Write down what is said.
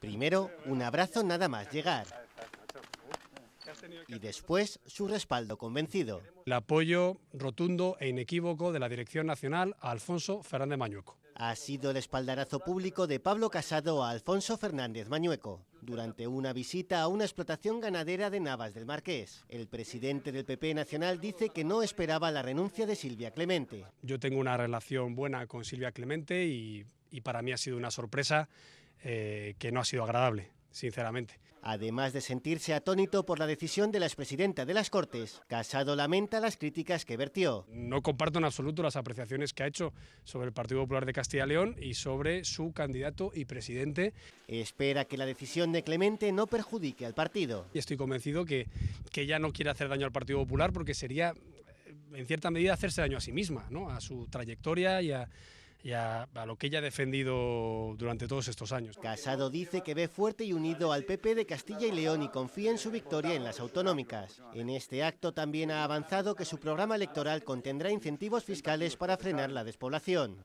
Primero, un abrazo nada más llegar. Y después, su respaldo convencido. El apoyo rotundo e inequívoco de la Dirección Nacional a Alfonso Fernández Mañueco. Ha sido el espaldarazo público de Pablo Casado a Alfonso Fernández Mañueco durante una visita a una explotación ganadera de Navas del Marqués. El presidente del PP Nacional dice que no esperaba la renuncia de Silvia Clemente. Yo tengo una relación buena con Silvia Clemente y, y para mí ha sido una sorpresa eh, que no ha sido agradable, sinceramente. Además de sentirse atónito por la decisión de la expresidenta de las Cortes, Casado lamenta las críticas que vertió. No comparto en absoluto las apreciaciones que ha hecho sobre el Partido Popular de Castilla y León y sobre su candidato y presidente. Espera que la decisión de Clemente no perjudique al partido. Y estoy convencido que, que ella no quiere hacer daño al Partido Popular porque sería, en cierta medida, hacerse daño a sí misma, ¿no? a su trayectoria y a y a, lo que ella ha defendido durante todos estos años. Casado dice que ve fuerte y unido al PP de Castilla y León y confía en su victoria en las autonómicas. En este acto también ha avanzado que su programa electoral contendrá incentivos fiscales para frenar la despoblación.